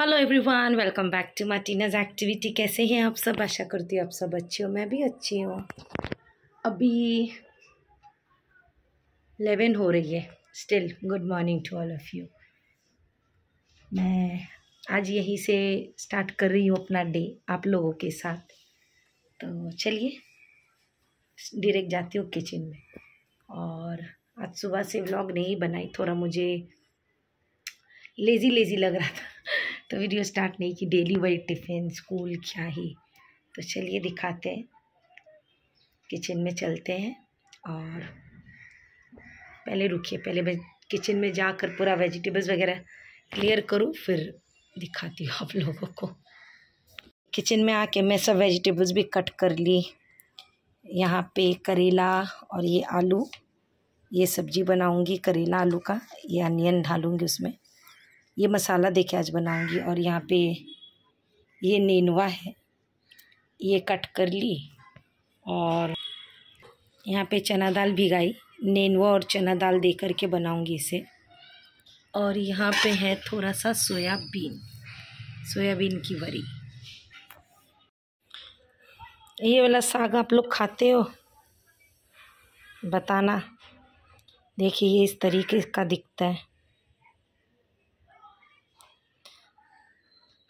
hello everyone welcome back to Martina's activity कैसे हैं आप सब आशा करती हूँ आप सब अच्छी हो मैं भी अच्छी हूँ अभी इलेवन हो रही है still good morning to all of you मैं आज यहीं से स्टार्ट कर रही हूँ अपना डे आप लोगों के साथ तो चलिए डायरेक्ट जाती हूँ किचन में और आज सुबह से व्लॉग नहीं बनाई थोड़ा मुझे लेज़ी लेज़ी लग रहा था तो वीडियो स्टार्ट नहीं की डेली वही टिफ़िन स्कूल क्या ही तो चलिए दिखाते हैं किचन में चलते हैं और पहले रुकिए पहले मैं किचन में जाकर पूरा वेजिटेबल्स वगैरह क्लियर करूँ फिर दिखाती हूँ आप लोगों को किचन में आके मैं सब वेजिटेबल्स भी कट कर ली यहाँ पे करेला और ये आलू ये सब्जी बनाऊंगी करेला आलू का ये अनियन डालूंगी उसमें ये मसाला देखे आज बनाऊंगी और यहाँ पे ये नेनुआ है ये कट कर ली और यहाँ पे चना दाल भिगाई नेनुआ और चना दाल दे करके बनाऊंगी इसे और यहाँ पे है थोड़ा सा सोयाबीन सोयाबीन की वरी ये वाला साग आप लोग खाते हो बताना देखिए ये इस तरीके का दिखता है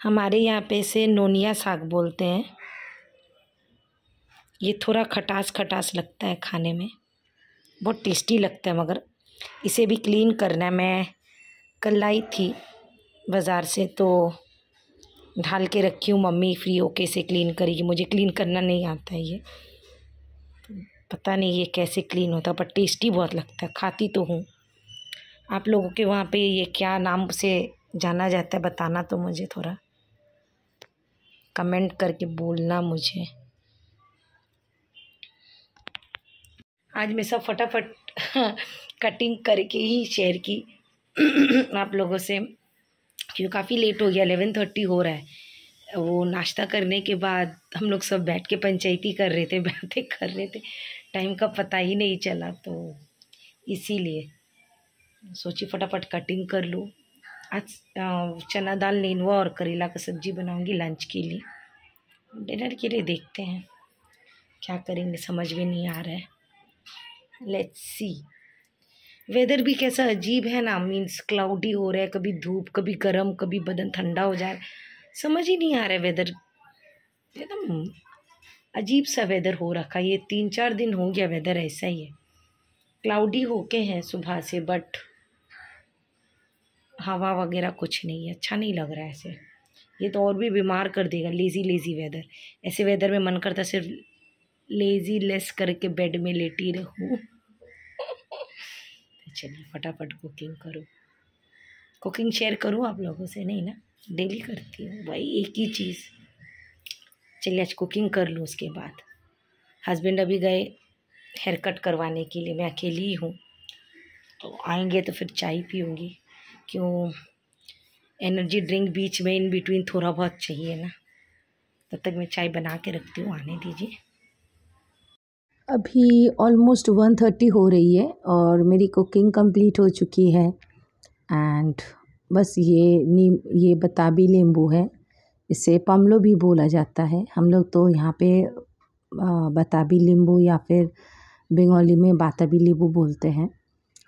हमारे यहाँ पे इसे नोनिया साग बोलते हैं ये थोड़ा खटास खटास लगता है खाने में बहुत टेस्टी लगता है मगर इसे भी क्लीन करना है मैं कल लाई थी बाज़ार से तो ढाल के रखी हूँ मम्मी फ्री ओके इसे क्लीन करेगी मुझे क्लीन करना नहीं आता है ये पता नहीं ये कैसे क्लीन होता पर टेस्टी बहुत लगता है खाती तो हूँ आप लोगों के वहाँ पे ये क्या नाम से जाना जाता है बताना तो मुझे थोड़ा कमेंट करके बोलना मुझे आज मैं सब फटाफट कटिंग करके ही शेयर की आप लोगों से क्योंकि काफ़ी लेट हो गया एलेवन थर्टी हो रहा है वो नाश्ता करने के बाद हम लोग सब बैठ के पंचायती कर रहे थे बैठे कर रहे थे टाइम का पता ही नहीं चला तो इसीलिए सोची फटाफट कटिंग कर लूँ आज चना दाल नेनवा और करेला का सब्जी बनाऊंगी लंच के लिए डिनर के लिए देखते हैं क्या करेंगे समझ में नहीं आ रहा है लेट्स सी वेदर भी कैसा अजीब है ना मीन्स क्लाउडी हो रहा है कभी धूप कभी गर्म कभी बदन ठंडा हो जाए समझ ही नहीं आ रहा है वेदर एकदम अजीब सा वेदर हो रखा है ये तीन चार दिन हो गया वेदर ऐसा ही है क्लाउडी होके हैं सुबह से बट हवा वगैरह कुछ नहीं है अच्छा नहीं लग रहा है ऐसे ये तो और भी बीमार कर देगा लेज़ी लेज़ी वेदर ऐसे वेदर में मन करता सिर्फ लेज़ी लेस करके बेड में लेटी रहूँ तो चलिए फटाफट कुकिंग करो कुकिंग शेयर करूँ आप लोगों से नहीं ना डेली करती हूँ भाई एक ही चीज़ चलिए आज कुकिंग कर लूँ उसके बाद हस्बैंड अभी गए हेयर कट करवाने के लिए मैं अकेली ही हूँ तो आएंगे तो फिर चाय पीऊँगी क्यों एनर्जी ड्रिंक बीच में इन बिटवीन थोड़ा बहुत चाहिए ना तब तो तक मैं चाय बना के रखती हूँ आने दीजिए अभी ऑलमोस्ट वन थर्टी हो रही है और मेरी कुकिंग कंप्लीट हो चुकी है एंड बस ये नीम ये बताबी नींबू है इसे पमलो भी बोला जाता है हम लोग तो यहाँ पे बताबी नींबू या फिर बंगाली में बाताबी नींबू बोलते हैं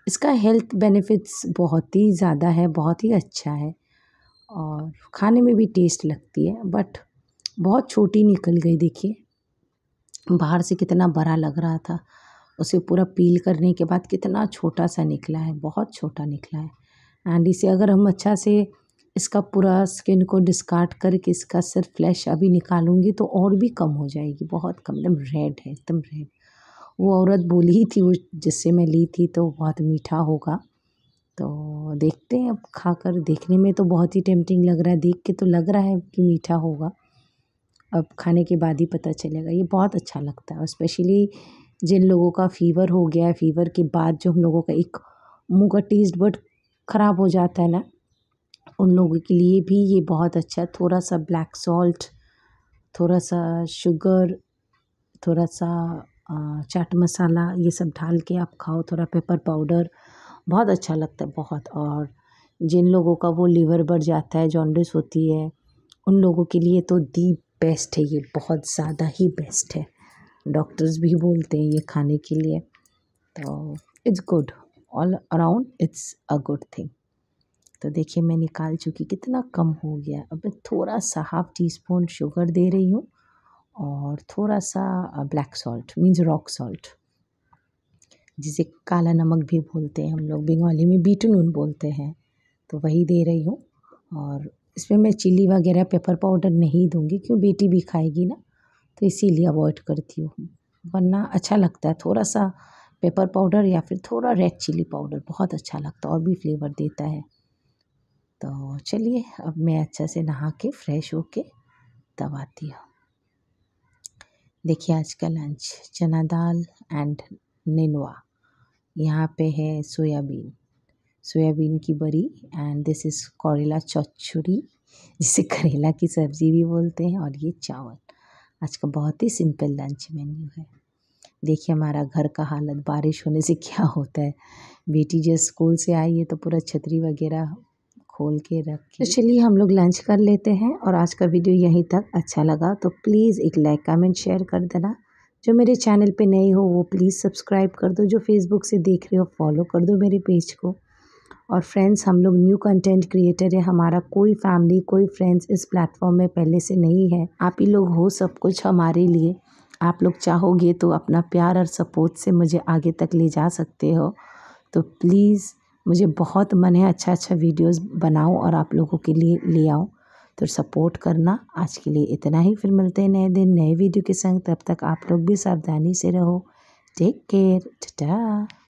इसका हेल्थ बेनिफिट्स बहुत ही ज़्यादा है बहुत ही अच्छा है और खाने में भी टेस्ट लगती है बट बहुत छोटी निकल गई देखिए बाहर से कितना बड़ा लग रहा था उसे पूरा पील करने के बाद कितना छोटा सा निकला है बहुत छोटा निकला है एंड इसे अगर हम अच्छा से इसका पूरा स्किन को डिस्कार्ड करके इसका सिर्फ फ्लैश अभी निकालूंगी तो और भी कम हो जाएगी बहुत कम एकदम रेड है एकदम रेड वो औरत बोली ही थी वो जिससे मैं ली थी तो बहुत मीठा होगा तो देखते हैं अब खाकर देखने में तो बहुत ही टेम्पटिंग लग रहा है देख के तो लग रहा है कि मीठा होगा अब खाने के बाद ही पता चलेगा ये बहुत अच्छा लगता है और स्पेशली जिन लोगों का फ़ीवर हो गया है फ़ीवर के बाद जो हम लोगों का एक मुँह का टेस्ट बट ख़राब हो जाता है ना उन लोगों के लिए भी ये बहुत अच्छा है थोड़ा सा ब्लैक सॉल्ट थोड़ा सा शुगर थोड़ा सा चाट मसाला ये सब डाल के आप खाओ थोड़ा पेपर पाउडर बहुत अच्छा लगता है बहुत और जिन लोगों का वो लीवर बढ़ जाता है जॉन्डिस होती है उन लोगों के लिए तो दी बेस्ट है ये बहुत ज़्यादा ही बेस्ट है डॉक्टर्स भी बोलते हैं ये खाने के लिए तो it's good all around it's a good thing तो देखिए मैं निकाल चुकी कितना कम हो गया अब मैं थोड़ा सा हाफ टी स्पून शुगर दे रही हूँ और थोड़ा सा black salt means rock salt जिसे काला नमक भी बोलते हैं हम लोग बंगाली में बीट नून बोलते हैं तो वही दे रही हूँ और इसमें मैं चिल्ली वगैरह पेपर पाउडर नहीं दूंगी क्यों बेटी भी खाएगी ना तो इसीलिए अवॉइड करती हूँ वरना अच्छा लगता है थोड़ा सा पेपर पाउडर या फिर थोड़ा रेड चिली पाउडर बहुत अच्छा लगता है और भी फ्लेवर देता है तो चलिए अब मैं अच्छा से नहा के फ्रेश हो के तब आती हूँ देखिए आज का लंच चना दाल एंड नेनुआ यहाँ पे है सोयाबीन सोयाबीन की बरी एंड दिस इज़ करेला चौचुरी जिसे करेला की सब्ज़ी भी बोलते हैं और ये चावल आज का बहुत ही सिंपल लंच मेन्यू है देखिए हमारा घर का हालत बारिश होने से क्या होता है बेटी जब स्कूल से आई है तो पूरा छतरी वगैरह खोल के रख तो चलिए हम लोग लंच कर लेते हैं और आज का वीडियो यहीं तक अच्छा लगा तो प्लीज़ एक लाइक कमेंट शेयर कर देना जो मेरे चैनल पे नए हो वो प्लीज़ सब्सक्राइब कर दो जो फेसबुक से देख रहे हो फॉलो कर दो मेरे पेज को और फ्रेंड्स हम लोग न्यू कंटेंट क्रिएटर है हमारा कोई फैमिली कोई फ्रेंड्स इस प्लेटफॉर्म में पहले से नहीं है आप ही लोग हो सब कुछ हमारे लिए आप लोग चाहोगे तो अपना प्यार और सपोर्ट से मुझे आगे तक ले जा सकते हो तो प्लीज़ मुझे बहुत मन है अच्छा अच्छा वीडियोस बनाऊं और आप लोगों के लिए ले आऊँ तो सपोर्ट करना आज के लिए इतना ही फिर मिलते हैं नए दिन नए वीडियो के संग तब तक आप लोग भी सावधानी से रहो टेक केयर टाटा